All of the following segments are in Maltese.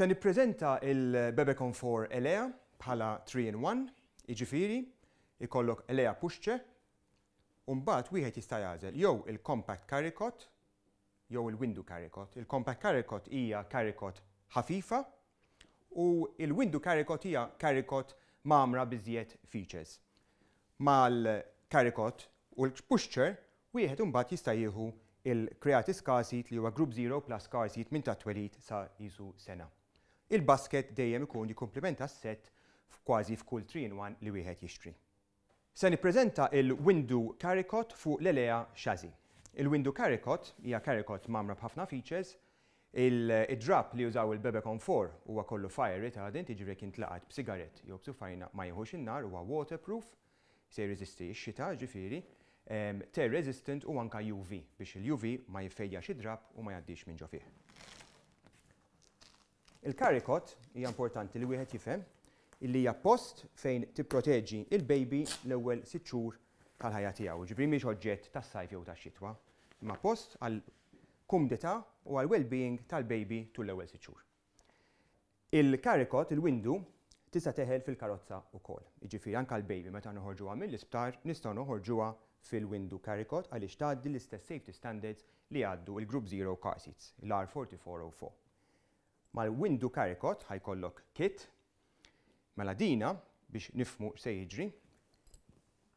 Se nippreżenta il-Bebecon 4 Elea bħala 3-in-1, iġifiri, ikollok Elea puxċe, Umbat wieħed jista' jażel jew il-compact caricot jew il-windu caricot. Il-compact caricot hija caricot ħafifa u il-windu caricot hija caricot mamra biżjed features. Mal-caricot u l-pusher wieħed imbagħad jista' jieħu il Car Seat li huwa group 0 plus car seat minn ta' twelit sa' jisu sena il-basket dejjem ikun jikkumplimenta s-set kważi f'kull trin wan li wieħed jixtri. Se nippreżenta il-Windu Caricot fuq l-Elea Shazi. Il-Windu Caricot hija Caricot mamra b'ħafna features, il-drap li jużaw il bebe 4 huwa kollu fire retardant jiġri kien tlaqat b'sigaret jew b'sufajna ma jieħux in-nar huwa waterproof, se jirreżisti x-xita ġifieri, tear resistant u anka UV biex il-UV ma jifejjax id-drab u ma jgħaddix minn ġo fih. Il-karikot hija importanti li wieħed jifhem illi hija post fejn tipproteġi il-baby l-ewwel sitt xhur tal-ħajja tiegħu. Ġifri mhix oġġett tas-sajf jew tax-xitwa, imma post għal kumdita u għal well-being tal-baby tul l-ewwel sitt xhur. Il-karikot, il-windu, tista' teħel fil-karozza wkoll. Jiġifieri anke l-baby meta noħorġuha mill-isptar nistgħu noħorġuha fil-windu karikot għaliex tgħaddi l-istess safety standards li għaddu il-Group Zero car seats, l-R4404. Mal-windu karikot ħajkollok kit, mela dina biex nifmu se jiġri.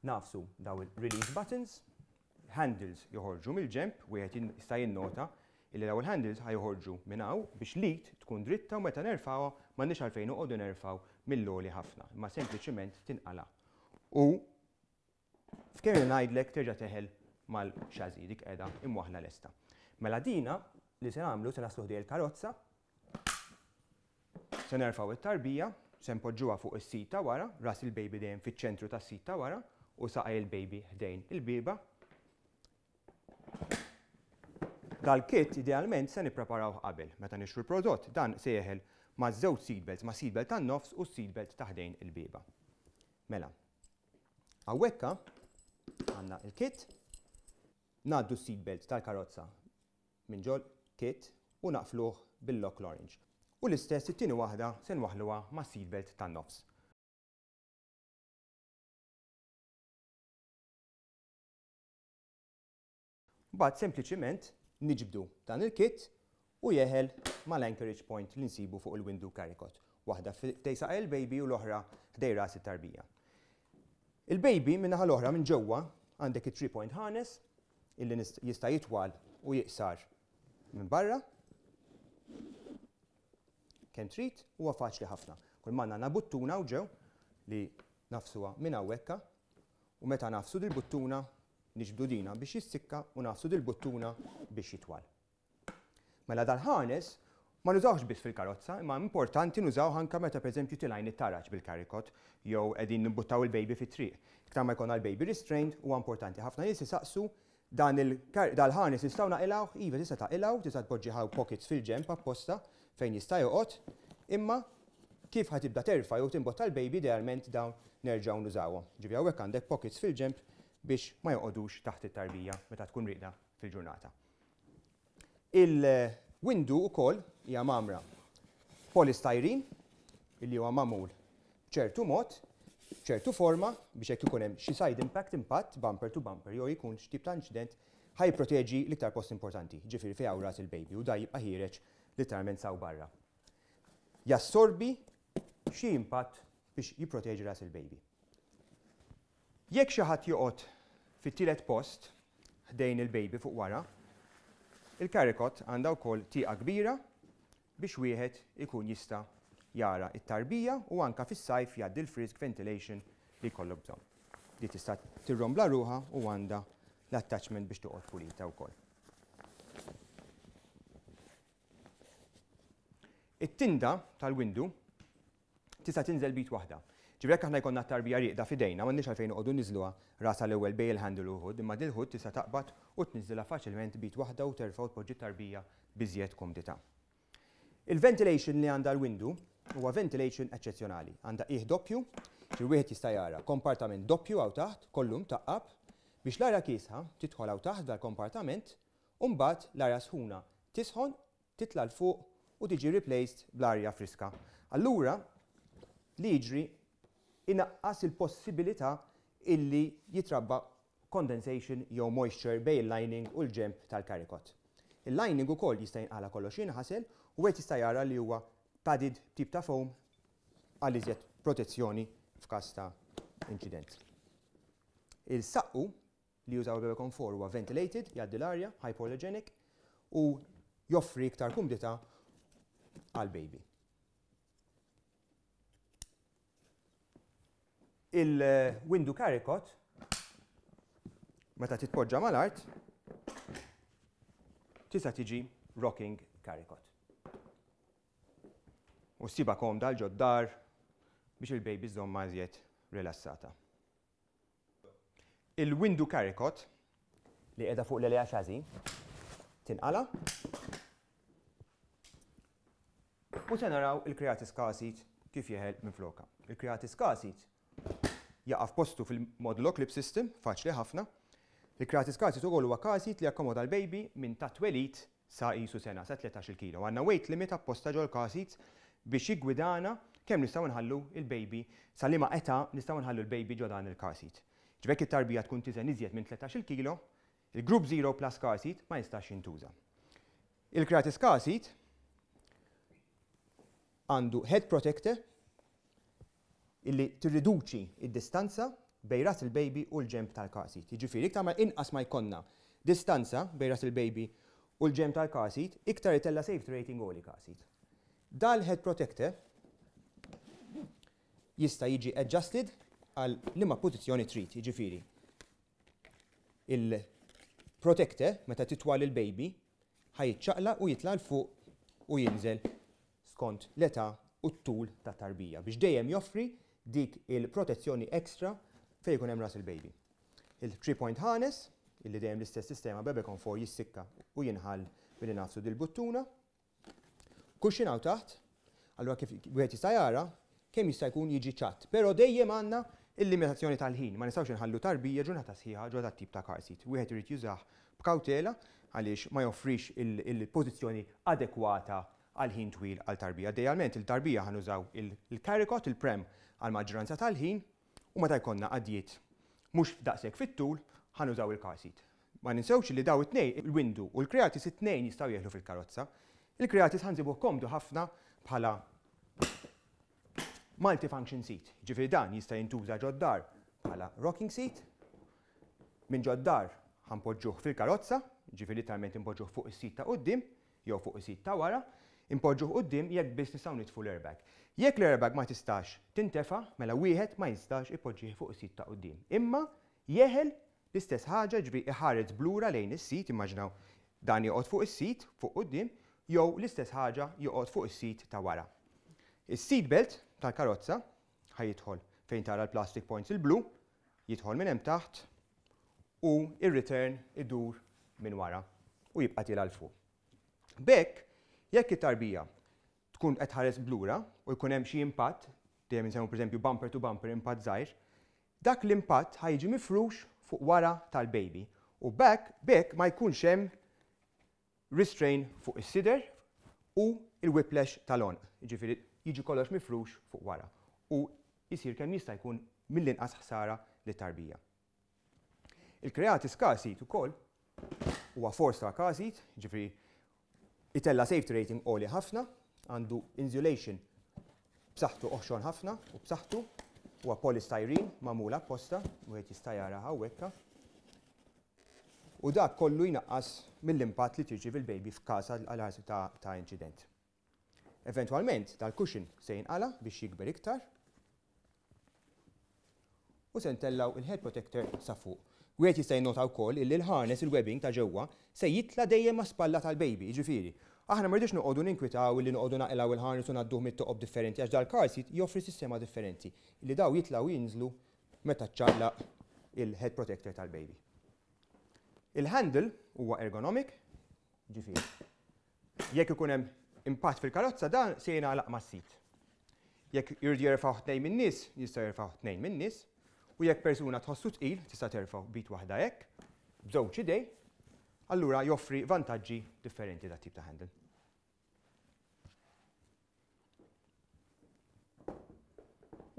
Nafsu daw il-release buttons, handles joħorġu mill-ġemp, u jgħet jista' jinnota illi daw il-handles ħajħorġu minn hawn biex lit tkun dritta u meta ma nix għalfejn noqogħdu nerfaw mill-loli ħafna, ma sempliciment tinqala. U f'kemm ngħidlek terġa' teħel mal xazi dik qiegħda imwaħna lesta. Mela dina li se nagħmlu se nasluħ il-karozza se nerfaw it-tarbija, se npoġġuha fuq is-sita wara, ras il-baby dejjem fiċ-ċentru tas-sita wara u saqaj il-baby ħdejn il-biba. Dal-kit idealment se nippreparaw qabel meta nixru l-prodott dan se jeħel ma' żewġ seatbelts, ma' seatbelt tan-nofs u seatbelt ta' ħdejn il-biba. Mela, għawekka għanna il-kit, naddu seatbelt tal-karozza minn ġol kit u naqfluh bil-lock l-orange u l-istess it-tieni waħda se nwaħluha ma' seatbelt tan-nofs. Bad sempliciment niġbdu dan il-kit u jeħel mal-anchorage point li nsibu fuq il-windu karikot. Waħda tejsa il-baby u l-oħra ħdejra it tarbija Il-baby minnaħa l-oħra minn ġewwa għandek it-3 point harness illi jista' jitwal u jiqsar minn barra kemm trid huwa faċli ħafna. Kull manna na buttuna u ġew li nafsuha minn hawnhekk u meta nafsu dil-buttuna niġbdu dina biex jissikka u nafsu dil-buttuna biex jitwal. Mela dal-ħanes ma nużawx biss fil-karozza, imma importanti nużaw ħanka meta pereżempju tilajn it-taraċ bil-karikot jew qegħdin nimbuttaw il-baby fit-triq. Iktar ma jkollna l-baby restrained huwa importanti ħafna nies isaqsu dan il-ħanes nistgħu naqilgħu, iva tista' taqilgħu, tista' tpoġġi pockets fil-ġemp apposta fejn jista' joqgħod, imma kif ħatibda terfa' jew timbot tal-baby derment dawn nerġgħu nużawhom. Ġifi hawnhekk għandek pockets fil-ġemp biex ma joqodux taħt it-tarbija meta tkun riqda fil-ġurnata. Il-windu wkoll hija mamra polistyrin illi huwa mamul ċertu mod, ċertu forma biex hekk ikun hemm xi side impact impatt bumper to bumper jew ikun x'tip ta' inċident ħaj proteġi l-iktar post importanti, ġifieri fi ras il-baby u da jibqa' ħireġ li tar saw barra. Jassorbi xi impatt biex jipproteġi ras il-baby. Jekk xi ħadd joqgħod fit-tielet post ħdejn il-baby fuq wara, il-karikot għandha wkoll tieqa kbira biex wieħed ikun jista' jara it-tarbija u anka fis-sajf jgħaddi l-frisk ventilation li jkollok bżonn. Di tista' tirrombla ruha u għandha l-attachment biex toqgħod pulita wkoll. It-tinda tal-windu tista' tinżel bit waħda. Ġibrek aħna jkollna tarbija riqda fidejna, m'għandniex għalfejn noqogħdu niżluha rasa l-ewwel bejl il-ħandu l imma dil-ħud tista' taqbad u tniżilha faċilment bit waħda u terfgħu tpoġġi tarbija biżjed komdita. Il-ventilation li għandha l-windu huwa ventilation eċċezzjonali. Għandha ih doppju, ġi wieħed jista' jara kompartament doppju għaw taħt, kollum taqqab, biex l-ara kiesħa tidħol għaw taħt dal-kompartament, u mbagħad l-ara sħuna tisħon titla l-fuq u tiġi replaced bl-arja friska. Allura, li jiġri inaqqas il-possibilità illi jitrabba condensation jew moisture bej il-lining u l-ġemp tal-karikot. Il-lining u koll jista' jinqala kolloxin ħasel u għet jista' jara li huwa tadid tip ta' foam għal iżjed protezzjoni f'każ ta' incident. Il-saqqu li jużaw il konfor huwa ventilated, jgħaddi l-arja, hypoallergenic u joffri iktar kumdita għal-baby. Il-windu eh, karikot, meta titpoġġa mal-art, tista' tiġi rocking karikot. U siba kom dal ġoddar biex il-baby zom iżjed rilassata. Il-windu karikot li qiegħda fuq l-elja xażin tinqala u se naraw il-kreati skasit kif jeħel minn floka. Il-kreati skasit jaqaf postu fil-modulo clip system, faċli ħafna. Il-kreati skasit u huwa kasit li jakkomoda l-baby minn ta' twelit sa' jisu sena, sa' 13 kilo. Għanna weight limit apposta ġol kasit biex jigwidana kemm nistgħu nħallu il-baby sa liema eta nistgħu nħallu il-baby ġo dan il-kasit. Ġbek it-tarbija tkun tiżen iżjed minn 13 kilo, il-grupp 0 plus kasit ma jistax jintuża. il kreatis kasit għandu head protector illi tirriduċi id-distanza bej ras il-baby u l-ġemp tal-kasit. Jiġifieri iktar inqas ma jkollna distanza bej ras il-baby u l-ġemp tal-kasit, iktar itella safety rating u li kasit. Dal-head protector jista' jiġi adjusted għal liema pożizzjoni trid, jiġifieri il-protector meta titwal il-baby ħajċaqla u jitla l fuq u jinżel skont l-età u t-tul ta' tarbija biex dejjem joffri dik il-protezzjoni ekstra fejn ikun hemm ras il-baby. Il-3 point harness, illi dejjem l-istess sistema bebe for jissikka u jinħal billi nafsu dil-buttuna. Kuxin għaw taħt, allura kif wieħed jista' jara, kemm jista' jkun jiġi ċatt, però dejjem għandna il-limitazzjoni tal-ħin, ma nistgħux inħallu tarbija ġurnata sħiħa ġo tip ta' karsit. Wieħed irid jużah b'kawtela għaliex ma joffrix il-pożizzjoni adekwata għal ħin twil għal tarbija. Dejalment il-tarbija ħanużaw il-karikot, il-prem għal maġġoranza tal-ħin u meta jkollna għaddiet mhux f'daqshekk fit-tul ħanużaw il-kasit. Ma ninsewx li daw it tnejn il-windu u l-kreatis it-tnejn jistgħu jeħlu fil-karozza. Il-kreatis ħansibu komdu ħafna bħala multifunction seat. Ġifiri dan jista' jintuża ġoddar bħala rocking seat. Minn ġoddar ħanpoġġuh fil-karozza, ġifiri literalment impoġġuh fuq is-sit ta' quddiem jew fuq is-sit ta' wara, impoġġu qoddim jekk biss nistgħu nitfu l-airbag. Jekk l-airbag ma tistax tintefa' mela wieħed ma jistax ipoġġi fuq is-sit ta' qoddim. Imma jeħel l-istess ħaġa ġbi iħares blura lejn is-sit, immaġnaw dan joqgħod fuq is-sit fuq qoddim, jew l-istess ħaġa joqgħod fuq is-sit ta' wara. Is-seat belt tal-karozza ħajidħol fejn tara l-plastic points il-blu, jidħol minn hemm taħt u ir-return idur minn wara u jibqa' tilal fuq. Bekk Jekk it-tarbija tkun qed ħares blura u jkun hemm xi impatt, dejjem insemmu pereżempju bumper to bumper impatt żgħir, dak l-impatt ħajġi mifrux fuq wara tal-baby u bekk bekk ma jkunx hemm restrain fuq is-sider u il-whiplash tal-on. Ġifieri jiġi kollox mifrux fuq wara u jisir kemm jista' jkun mill-inqas ħsara li tarbija. Il-kreati skasit ukoll huwa forsa każit, ġifieri Itella safety rating oli ħafna, għandu insulation b'saħħtu oħxon ħafna u b'saħħtu huwa polystyrene ma'mula apposta u qed jista' jara hawnhekk. U dak kollu jnaqqas mill-impatt li tiġi fil-baby f'każa għal-ħarsu ta' incident. Eventualment tal-cushion se jinqala biex jikber iktar u se ntellaw il-head protector sa' fuq U għet jista' jnota wkoll illi l-ħarnes il-webbing ta' ġewwa se jitla dejjem ma' spalla tal-baby, ġifieri. Aħna ma rridux noqogħdu ninkwitaw illi noqogħdu naqilgħu il-ħarnes u nadduh mit-toqob differenti għax dal-karsit joffri sistema differenti illi daw jitlaw jinżlu meta ċalla il-head protector tal-baby. Il-handle huwa ergonomik, ġifiri. Jekk ikun hemm impatt fil-karozza dan se jingħalaq mas-sit. Jekk irdi jerfaħ tnejn min-nies, jista' jerfaħ tnejn min-nies, U jekk persuna tħossu tqil, tista' terfa' bit waħda hekk, bżewġ idej, allura joffri vantaġġi differenti dat tip ta' handle.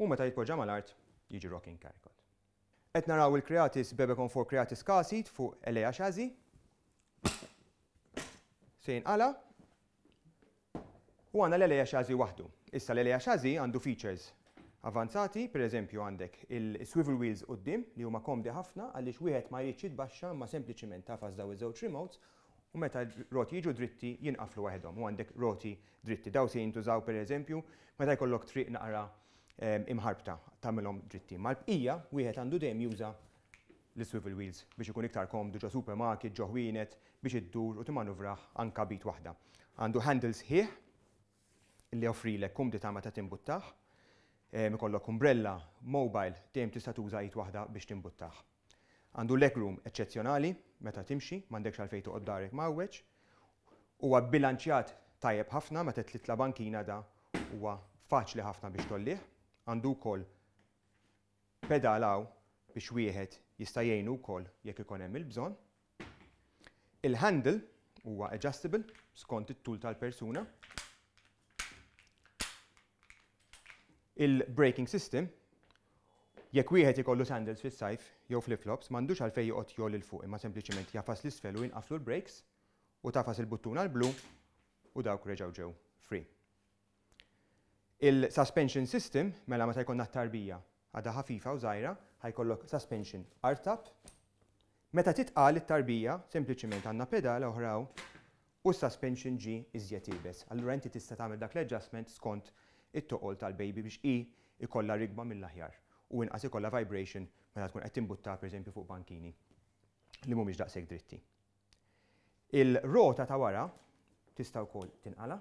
U meta jitpoġġa mal-art, jiġi rocking caricot. Et naraw il-kreatis bebekon for kreatis kasit fuq Eleja Xazi. Sejn għala. U għanna l-Eleja Xazi wahdu. Issa l-Eleja Xazi għandu features avanzati, per eżempju għandek il-swivel wheels qoddim li huma komdi ħafna għaliex wieħed ma jridx jitbaxxa ma sempliċiment ta' daw iż-żewġ remotes u meta roti jiġu dritti jinqaflu waħedhom u għandek roti dritti. Daw se jintużaw per eżempju meta jkollok triq naqra ehm, imħarbta tagħmilhom dritti. Mal-bqija wieħed għandu dejjem juża l-swivel wheels biex ikun iktar komdu ġo supermarket, ġo ħwienet biex iddur u timmanuvraħ anka bit waħda. Għandu handles ħieħ li offrilek kumdi ta' meta timbuttaħ Eh, mikollok umbrella, mobile, tem tista' tuża jit waħda biex timbuttaħ. Għandu legroom eccezjonali, meta timxi, m'għandekx għalfejn toqgħod darek mawweċ, huwa bilanċjat tajjeb ħafna meta titla bankina da huwa faċli ħafna biex tolliħ, għandu wkoll pedalaw biex wieħed jista' jgħinu wkoll jekk ikun hemm il-bżonn. Il-handle huwa adjustable skont it-tul tal-persuna il-braking system, jekk wieħed ikollu sandals fis-sajf jew flip-flops, m'għandux għalfejn joqgħod jol il fuq, imma sempliċiment jafas l-isfel u jinqaflu l-brakes u tafas il-buttun l blu u dawk reġgħu ġew free. Il-suspension system, mela meta jkollna t-tarbija, għadha ħafifa u żgħira, ħajkollok suspension artab. Meta titqal it-tarbija, sempliċiment għandna pedala oħraw u s suspension ġi iżjed ilbes. Allura inti tista' tagħmel dak l-adjustment skont it-toqol tal-baby biex i ikolla rigba mill-aħjar u inqas ikolla vibration meta tkun qed timbutta pereżempju fuq bankini li mhumiex daqshekk dritti. Il-rota ta' wara tista' wkoll tinqala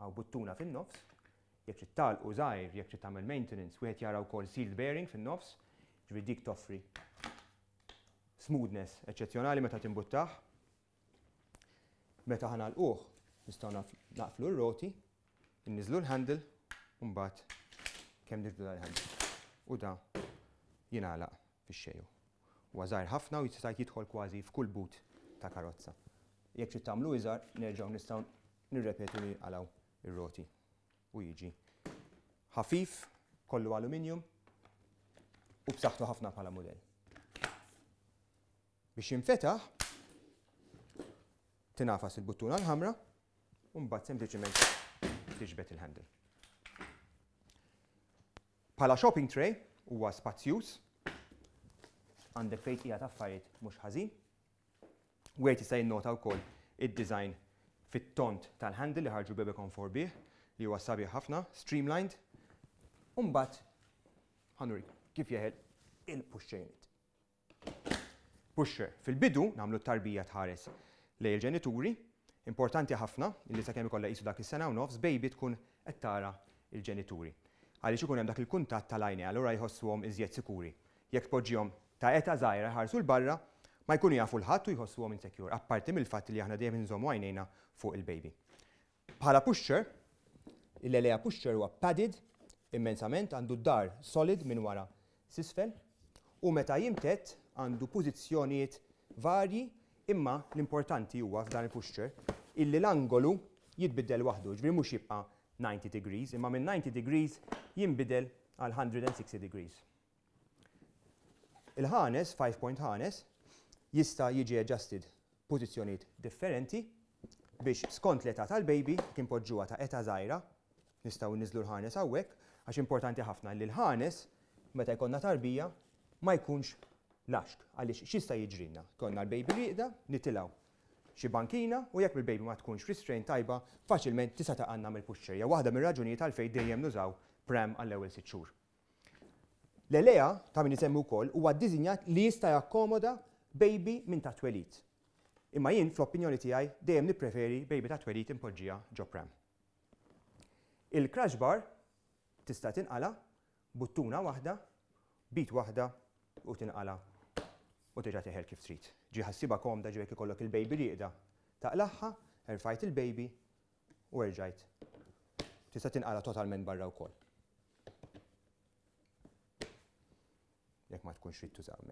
għaw buttuna fin-nofs, jekk trid talqu żgħir, jekk trid tagħmel maintenance, wieħed jara wkoll sealed bearing fin-nofs, ġri dik toffri smoothness eċċezzjonali meta timbuttaħ. Meta ħanalquh nistgħu naqflu r-roti, inniżlu l-handle Umbat, kem nirdu dal-ħad. U da, jinalaq fi xeju. U Wazar ħafna u jistajt jitħol kważi f'kull but ta' karozza. Jek xi tagħmlu iżar, nerġgħu nistgħu nirrepetu li għalaw ir-roti. U jiġi ħafif, kollu aluminium u b'saħħtu ħafna bħala model. Biex jinfetaħ, tinafas il-buttuna l-ħamra, un bat sempliciment tiġbet il-handle. Pala shopping tray huwa spazzjuż, għandek fejn qiegħed affarijiet mhux ħażin. Wejt jista' jinnota wkoll id-design fit-tont tal-handle li ħarġu bebe konfor bih li huwa sabiħ ħafna, streamlined. Umbat, ħanuri kif jeħel il-pusher unit. Pusher, fil-bidu namlu tarbija tħares lej il-ġenituri, importanti ħafna, li sa' kemm ikolla jisu dak is-sena u nofs, baby tkun qed tara il-ġenituri għaliex ikun hemm dak il kuntat tal-għajni, allura jħossuhom iżjed sikuri. Jekk poġġihom ta' eta żgħira ħarsu l-barra, ma jkunu jafu l-ħadd u jħossuhom insecure, apparti mill-fatt li aħna dejjem inżommu għajnejna fuq il-baby. Bħala pusher, il leja pusher huwa padded immensament għandu dar solid minn wara sisfel u meta jimtet għandu pożizzjonijiet varji imma l-importanti huwa f'dan il-pusher illi l-angolu jitbiddel waħdu, ġbir mhux jibqa' 90 degrees, imma minn 90 degrees jimbidel għal 160 degrees. Il-ħanes, 5 point ħanes, jista' jiġi adjusted pożizzjonijiet differenti biex skont l-età tal-baby kien poġġuha ta' età żgħira, nistgħu nizlu l-ħanes hawnhekk, għax importanti ħafna li l-ħanes meta jkollna tarbija ma jkunx laxk għaliex xista jiġrina. Konna l-baby riqda, nitilaw xi bankina u jekk il-baby ma tkunx restrain tajba, faċilment tista' taqanna mill-puxxerja. Waħda mir-raġunijiet għalfejn dejjem nużaw prem għall-ewwel sitt xhur. L-elea ta' min isemmu wkoll huwa ddiżinjat li jista' jakkomoda baby minn ta' twelit. Imma jien fl-opinjoni tiegħi dejjem nippreferi baby ta' twelit impoġġija ġo prem. Il-crash bar tista' tinqala buttuna waħda, bit waħda u tinqala u tiġa teħel kif trid ġi ħassiba komda ġi ikollok il-baby riqda. laħħa, erfajt il-baby u erġajt. Tista' tinqala totalment barra wkoll. Jekk ma tkunx rid tużaw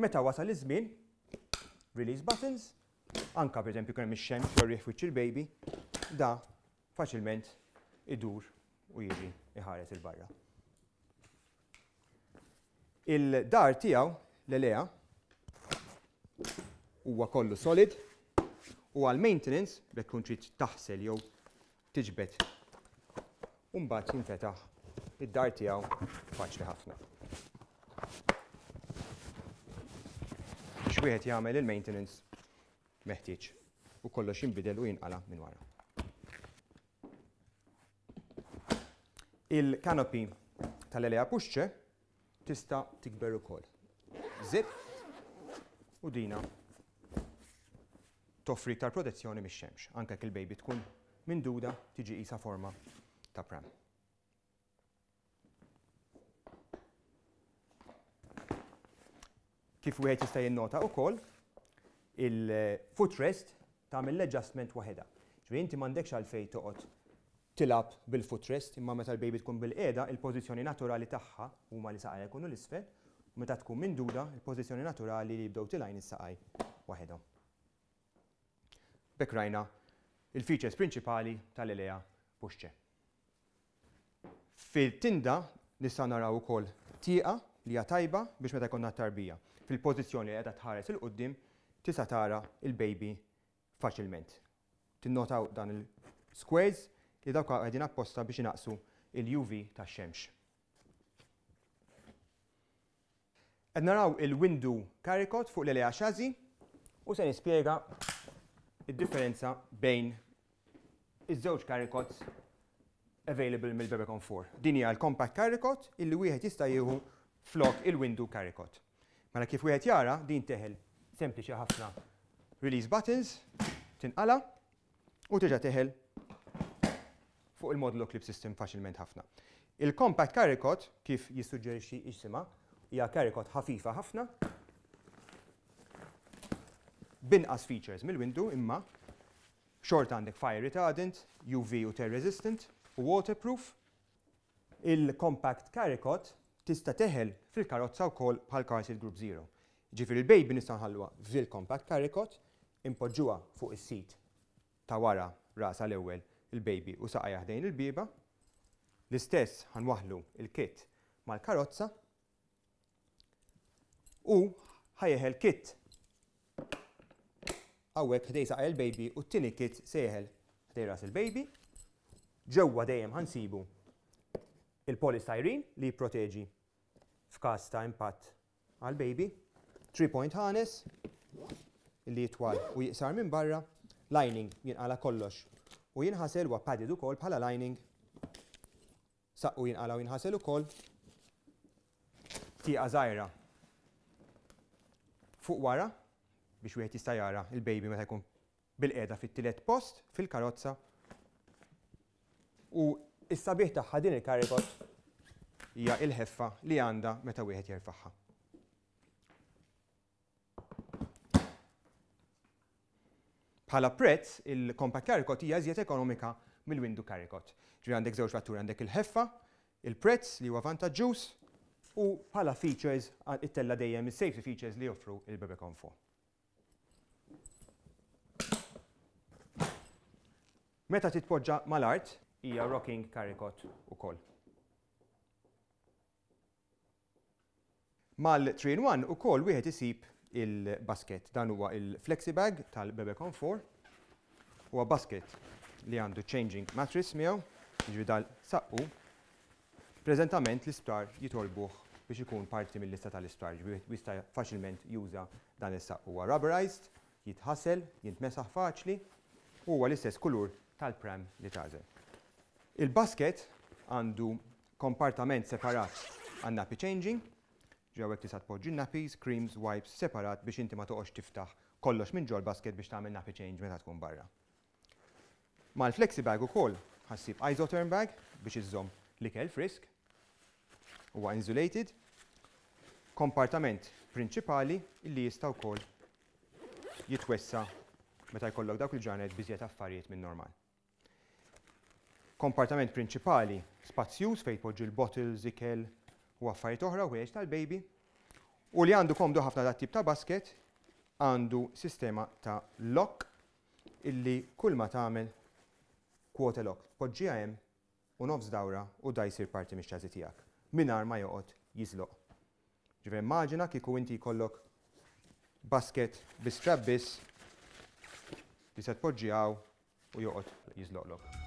Meta wasal iż-żmien, release buttons, anka per eżempju hemm ix-xemx jew riħ il-baby, da faċilment idur u jiġi iħares il-barra. Il-dar tiegħu l-elea huwa kollu solid u għal maintenance bekk trid taħsel jew tiġbet Umbagħad jinfetaħ id-dar tiegħu faċli ħafna. Xwieħed jagħmel il-maintenance meħtieġ u kollox jinbidel u jinqala minn wara. Il-kanopi tal-elea puxċe tista tikber ukoll. Zip u dina toffri tar protezzjoni mix-xemx, anke kil baby tkun duda tiġi isa forma ta' pram. Kif wieħed jista' jinnota wkoll il-footrest tagħmel l-adjustment waħedha. Ġri inti għal fej toqgħod tilab bil-footrest, imma meta l-baby tkun bil-qeda, il-pożizzjoni naturali tagħha huma li saqaj jkunu l-isfel, u meta tkun duda il-pożizzjoni naturali li jibdew tilajn is-saqaj waħedhom. Bekk rajna il-features prinċipali tal-elea pusċe. Fil-tinda nista' naraw ukoll tieqa li hija tajba biex meta jkollna tarbija. Fil-pożizzjoni li qiegħda tħares il qudiem tista' tara il-baby faċilment. Tinnotaw dan il-squares li dawk għedin apposta biex inaqsu il-UV tax xemx. Qed naraw il-windu karikot fuq l-elea għaxazi u se nispjega il differenza bejn iż-żewġ karikots available mill-Bebecon 4. Din hija l-compact karikot illi wieħed jista' jieħu flok il-windu karikot. Mela kif wieħed jara din teħel sempliċi ħafna release buttons tinqala u tiġa teħel fuq il modlu clip system faċilment ħafna. Il-compact caricot, kif jissuġġerixxi isima, hija caricot ħafifa ħafna, binqas features mill-windu imma xort għandek fire retardant, UV u tear resistant u waterproof. Il-compact caricot tista' teħel fil-karozza wkoll bħal car seat group 0. Ġifir il-baby nista' nħallwa fil-compact caricot, impoġġuha fuq is-sit ta' wara rasa l-ewwel il-baby u saqa jaħdejn il-biba. L-istess ħanwaħlu il-kit mal-karozza u ħajjeħel kit għawek ħdej saqa il-baby u t-tini kit seħel ħdej ras il-baby. Ġewwa dejjem ħansibu il-polystyrene li proteġi f'każ ta' impatt għal-baby, 3-point harness li jitwal u jiqsar minn barra, lining jinqala kollox u jinħasel wa padded ukoll bħala lining. Saqqu jinqala u jinħasel ukoll tieqa żgħira fuq wara biex wieħed jista' jara il-baby meta jkun bil-qeda fit-tielet post fil-karozza. U s-sabiħ tagħha din il-karikot hija il-ħeffa li għandha meta wieħed jerfaħħa. Bħala prezz, il-compact caricot hija żjed ekonomika mill-windu caricot. Ġri għandek żewġ fatturi għandek il-ħeffa, il-prezz li huwa vantaġġuż u bħala features it-tella dejjem is-safety features li joffru il bebe Konfo. Meta titpoġġa mal-art hija rocking caricot ukoll. Mal-3 in 1 ukoll wieħed isib il-basket. Dan huwa il-flexi bag tal-Bebe Comfort. Huwa basket li għandu changing mattress miegħu, jiġri dal-saqqu. Preżentament l-isptar jitolbuh biex ikun parti mill-lista tal-isptar, jista' faċilment juża dan is-saqqu. Huwa rubberized, jitħassel, jintmesaħ faċli, huwa l-istess kulur tal-prem li tażel. Il-basket għandu kompartament separat għan pi changing, ġewek tista' tpoġġi nappies, creams, wipes separat biex inti ma toqgħodx tiftaħ kollox minn ġol basket biex tagħmel nappy change meta tkun barra. Mal-flexi bag ukoll ħassib isotherm bag biex iżżomm l-ikel frisk huwa insulated, kompartament prinċipali li jista' wkoll jitwessa meta jkollok dawk il-ġranet biżjed affarijiet minn normal. Kompartament prinċipali spazzjuż fejn poġġi l-bottles, ikel, u affarijiet oħra wiex tal-baby. U li għandu komdu ħafna ta' tip ta' basket għandu sistema ta' lock illi kull ma tagħmel kwota lock. Poġġija hemm u nofs dawra u da parti mix ċazi tiegħek. Minar ma joqgħod jiżloq. Ġifier immaġina kieku inti jkollok basket bi strap biss li se u u joqgħod jiżloqlok.